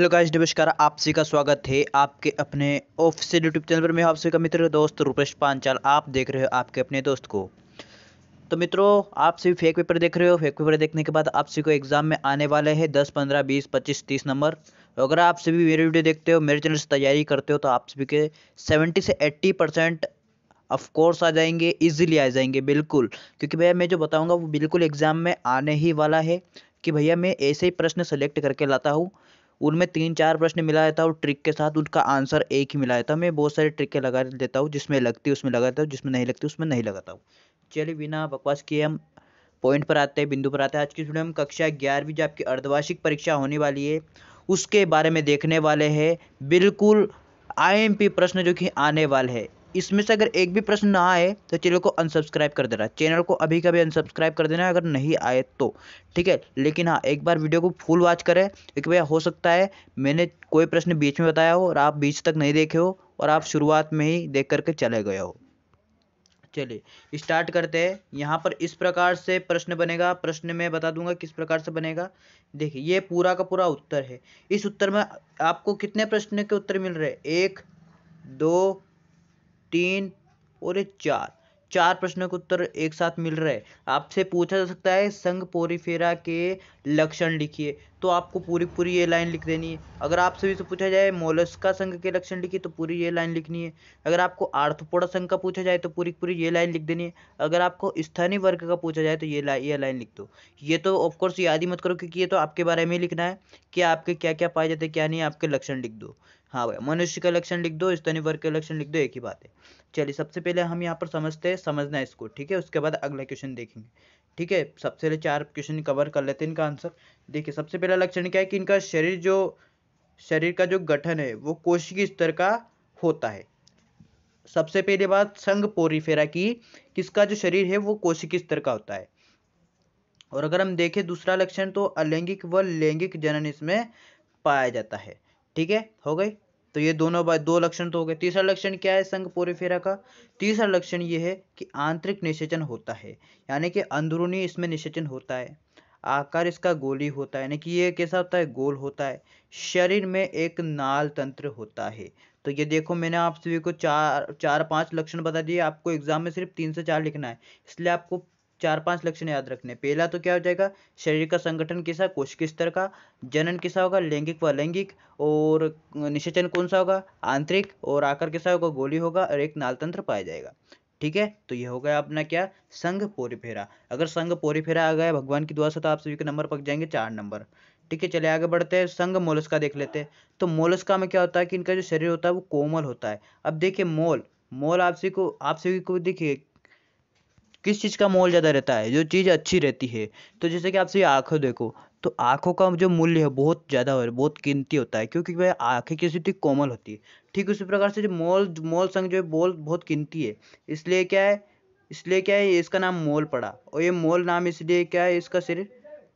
hello guys नमस्कार आप सभी का स्वागत है आपके अपने ऑफिशियल यूट्यूब चैनल पर मैं आप सभी का मित्र दोस्त रूपेश पांचाल आप देख रहे हो आपके अपने दोस्त को तो मित्रों आप सभी फेक पेपर देख रहे हो फेक पेपर देखने के बाद आप सभी को एग्जाम में आने वाले हैं दस पंद्रह बीस पच्चीस तीस नंबर तो अगर आप सभी मेरे वीडियो देखते हो मेरे चैनल से तैयारी करते हो तो आप सभी के सेवेंटी से एट्टी परसेंट ऑफकोर्स आ जाएंगे इजीली आ जाएंगे बिल्कुल क्योंकि भैया मैं जो बताऊंगा वो बिल्कुल एग्जाम में आने ही वाला है कि भैया मैं ऐसे ही प्रश्न सेलेक्ट करके लाता हूँ उनमें तीन चार प्रश्न मिला था और ट्रिक के साथ उनका आंसर एक ही मिलाया था मैं बहुत सारे ट्रिकें लगा देता हूँ जिसमें लगती है उसमें देता हूँ जिसमें नहीं लगती उसमें नहीं लगाता हूँ चलिए बिना बकवास किए हम पॉइंट पर आते हैं बिंदु पर आते हैं आज की वीडियो में कक्षा ग्यारहवीं जो आपकी अर्धवार्षिक परीक्षा होने वाली है उसके बारे में देखने वाले हैं बिल्कुल आईएमपी प्रश्न जो कि आने वाले हैं इसमें से अगर एक भी प्रश्न ना आए तो चैनल को अनसब्सक्राइब कर देना चैनल को अभी कभी अनसब्सक्राइब कर देना अगर नहीं आए तो ठीक है लेकिन हाँ एक बार वीडियो को फुल वॉच करें एक भैया हो सकता है मैंने कोई प्रश्न बीच में बताया हो और आप बीच तक नहीं देखे हो और आप शुरुआत में ही देख करके चले गए हो चलिए स्टार्ट करते हैं यहाँ पर इस प्रकार से प्रश्न बनेगा प्रश्न में बता दूंगा किस प्रकार से बनेगा देखिए ये पूरा का पूरा उत्तर है इस उत्तर में आपको कितने प्रश्न के उत्तर मिल रहे हैं एक दो तीन और एक चार चार प्रश्नों के उत्तर एक साथ मिल रहे आपसे पूछा जा सकता है संघ पोरीफेरा के लक्षण लिखिए तो आपको पूरी पूरी ये लाइन लिख देनी है अगर आप सभी से पूछा जाए मोलस्का संघ के लक्षण लिखिए तो पूरी ये लाइन लिखनी है अगर आपको आर्थपोड़ा संघ का पूछा जाए तो पूरी पूरी ये लाइन लिख देनी है अगर आपको स्थानीय वर्ग का पूछा जाए तो ये लाइन ये लाइन लिख दो ये तो ऑफकोर्स याद ही मत करो क्योंकि ये तो आपके बारे में ही लिखना है कि आपके क्या क्या पाए जाते क्या नहीं आपके लक्षण लिख दो हाँ भाई मनुष्य का लक्षण लिख दो स्थानीय वर्ग का लक्षण लिख दो एक ही बात है चलिए सबसे पहले हम यहाँ पर समझते हैं समझना है इसको ठीक है उसके बाद अगला क्वेश्चन देखेंगे ठीक है सबसे पहले चार क्वेश्चन कवर कर लेते हैं इनका आंसर देखिए सबसे पहला लक्षण क्या है कि इनका शरीर जो शरीर का जो गठन है वो कोशिक स्तर का होता है सबसे पहले बात संघ पोरीफेरा की किसका जो शरीर है वो कोशिक स्तर का होता है और अगर हम देखें दूसरा लक्षण तो अलैंगिक व लैंगिक जनन इसमें पाया जाता है ठीक है हो गई तो ये दोनों बात दो लक्षण तो हो गए तीसरा लक्षण क्या है संघ पोरेफेरा का तीसरा लक्षण ये है कि आंतरिक निषेचन होता है यानी कि अंदरूनी इसमें निषेचन होता है आकार इसका गोली होता है यानी कि ये कैसा होता है गोल होता है शरीर में एक नाल तंत्र होता है तो ये देखो मैंने आप सभी को चार चार पांच लक्षण बता दिए आपको एग्जाम में सिर्फ तीन से चार लिखना है इसलिए आपको चार पांच लक्षण याद रखने पहला तो क्या हो जाएगा शरीर का संगठन कैसा कोश किस तरह का जनन कैसा होगा लैंगिक व लैंगिक और निषेचन कौन सा होगा आंतरिक और आकार कैसा होगा गोली होगा और एक नालतंत्र पाया जाएगा ठीक है तो ये हो गया अपना क्या संघ पोरीफेरा अगर संघ पोरीफेरा आ गया भगवान की दुआ से तो आप सभी के नंबर पक जाएंगे चार नंबर ठीक है चले आगे बढ़ते हैं संघ मोलस्का देख लेते हैं तो मोलस्का में क्या होता है कि इनका जो शरीर होता है वो कोमल होता है अब देखिए मोल मोल आप सभी को आप सभी को देखिए किस चीज़ का मोल ज़्यादा रहता है जो चीज़ अच्छी रहती है तो जैसे कि आप सभी देखो तो आँखों का जो मूल्य है बहुत ज़्यादा और बहुत कीमती होता है क्योंकि वह आँखें की स्थिति कोमल होती है ठीक उसी प्रकार से जो मोल मोल संग जो है बोल बहुत कीमती है इसलिए क्या है इसलिए क्या है इसका नाम मोल पड़ा और ये मोल नाम इसलिए क्या है इसका शरीर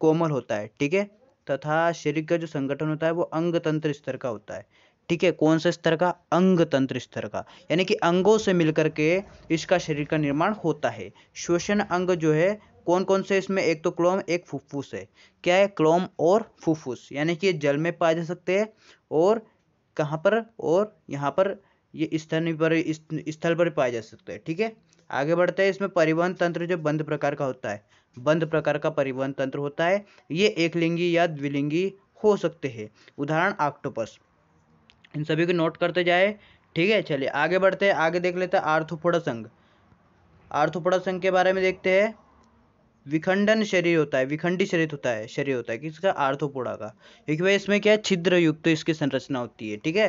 कोमल होता है ठीक है तथा शरीर का जो संगठन होता है वो अंग तंत्र स्तर का होता है ठीक है कौन से स्तर का अंग तंत्र स्तर का यानी कि अंगों से मिलकर के इसका शरीर का निर्माण होता है श्वसन अंग जो है कौन कौन से इसमें एक तो क्लोम एक फुफ्फुस है क्या है क्लोम और फुफ्फुस यानी कि जल में पाए जा सकते हैं और कहाँ पर और यहाँ पर ये स्थल पर स्थल पर पाए जा सकते हैं ठीक है आगे बढ़ते हैं इसमें परिवहन तंत्र जो बंद प्रकार का होता है बंद प्रकार का परिवहन तंत्र होता है ये एक लिंगी या द्विलिंगी हो सकते हैं उदाहरण आक्टोपस इन सभी को नोट करते जाए ठीक है चलिए आगे बढ़ते हैं आगे देख लेते हैं आर्थोपोडा संघ आर्थोपोडा संघ के बारे में देखते हैं विखंडन शरीर होता है विखंडी शरीर होता है शरीर होता है किसका आर्थोपोडा का क्योंकि भाई इसमें क्या है छिद्र युक्त तो इसकी संरचना होती है ठीक है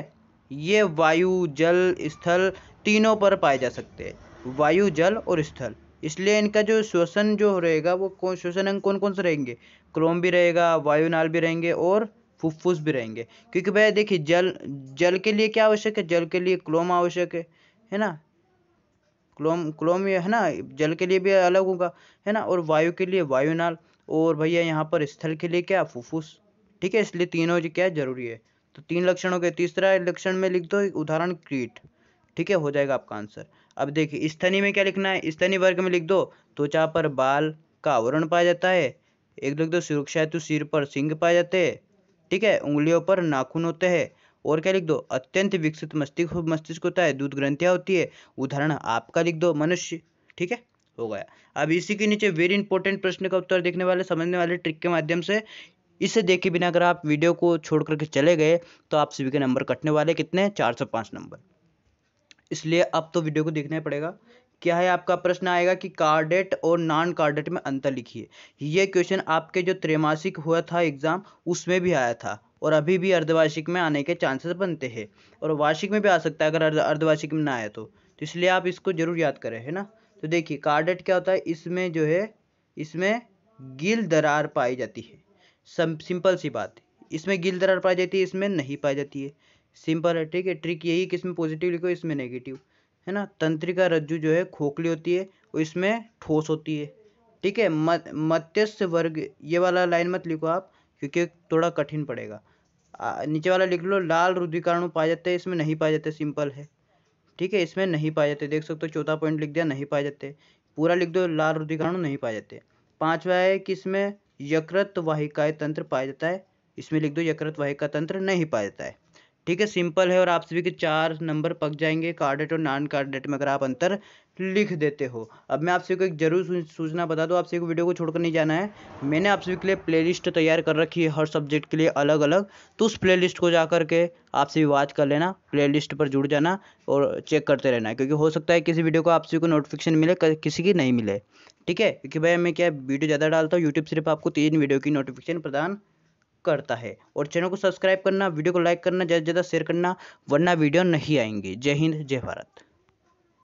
ये वायु जल स्थल तीनों पर पाए जा सकते हैं वायु जल और स्थल इसलिए इनका जो श्वसन जो रहेगा वो कौन श्वसन अंग कौन कौन से रहेंगे क्रोम भी रहेगा वायुनाल भी रहेंगे और फुफ्फुस भी रहेंगे क्योंकि भैया देखिए जल जल के लिए क्या आवश्यक है जल के लिए क्लोम आवश्यक है है ना क्लोम क्लोम ये है ना जल के लिए भी अलग होगा है ना और वायु के लिए वायुनाल और भैया यहाँ पर स्थल के लिए क्या फुफ्फुस ठीक है इसलिए तीनों जो क्या जरूरी है तो तीन लक्षणों के तीसरा लक्षण में लिख दो उदाहरण क्रीट ठीक है हो जाएगा आपका आंसर अब देखिए स्थनी में क्या लिखना है स्तनी वर्ग में लिख दो त्वचा पर बाल का आवरण पाया जाता है एक लिख दो सुरक्षा हेतु सिर पर सिंग पाए जाते हैं ठीक है उंगलियों पर नाखून होते हैं और क्या लिख दो अत्यंत विकसित मस्तिष्क मस्तिष्क होता है दूध ग्रंथियाँ होती है उदाहरण आपका लिख दो मनुष्य ठीक है हो गया अब इसी के नीचे वेरी इंपॉर्टेंट प्रश्न का उत्तर देखने वाले समझने वाले ट्रिक के माध्यम से इसे देखे बिना अगर आप वीडियो को छोड़ करके चले गए तो आप सभी के नंबर कटने वाले कितने चार सौ पाँच नंबर इसलिए अब तो वीडियो को देखना ही पड़ेगा क्या है आपका प्रश्न आएगा कि कार्डेट और नॉन कार्डेट में अंतर लिखिए ये क्वेश्चन आपके जो त्रैमासिक हुआ था एग्ज़ाम उसमें भी आया था और अभी भी अर्धवार्षिक में आने के चांसेस बनते हैं और वार्षिक में भी आ सकता है अगर अर्धवार्षिक में ना आए तो।, तो, इसलिए आप इसको ज़रूर याद करें है ना तो देखिए कार्डेट क्या होता है इसमें जो है इसमें गिल दरार पाई जाती है सिंपल सी बात इसमें गिल दरार पाई जाती है इसमें नहीं पाई जाती है सिंपल है ठीक है ट्रिक यही कि इसमें पॉजिटिव लिखो इसमें नेगेटिव है ना तंत्रिका रज्जु जो है खोखली होती है और इसमें ठोस होती है ठीक है मत्स्य वर्ग ये वाला लाइन मत लिखो आप क्योंकि थोड़ा कठिन पड़ेगा नीचे वाला लिख लो लाल रुधिकाणु पाए जाते हैं इसमें नहीं पाए जाते सिंपल है ठीक है इसमें नहीं पाए जाते देख सकते हो चौथा पॉइंट लिख दिया नहीं पाए जाते पूरा लिख दो लाल रुधिकाणु नहीं पाए जाते पांचवा है कि इसमें यकृत वाहिकाय तंत्र पाया जाता है इसमें लिख दो यकृत वाहिका तंत्र नहीं पाया जाता है ठीक है सिंपल है और आप सभी के चार नंबर पक जाएंगे कार्डेट और नॉन कार्डेट में अगर आप अंतर लिख देते हो अब मैं आप सभी को एक जरूर सूचना बता दूं आप सभी को वीडियो को छोड़कर नहीं जाना है मैंने आप सभी के लिए प्लेलिस्ट तैयार कर रखी है हर सब्जेक्ट के लिए अलग अलग तो उस प्ले को जा करके आप सभी वाच कर लेना प्ले पर जुड़ जाना और चेक करते रहना क्योंकि हो सकता है किसी वीडियो को आप सभी को नोटिफिकेशन मिले किसी की नहीं मिले ठीक है क्योंकि भाई मैं क्या वीडियो ज़्यादा डालता हूँ यूट्यूब सिर्फ आपको तीन वीडियो की नोटिफिकेशन प्रदान करता है और चैनल को सब्सक्राइब करना वीडियो को लाइक करना ज़्यादा से ज़्यादा शेयर करना वरना वीडियो नहीं आएंगे जय हिंद जय भारत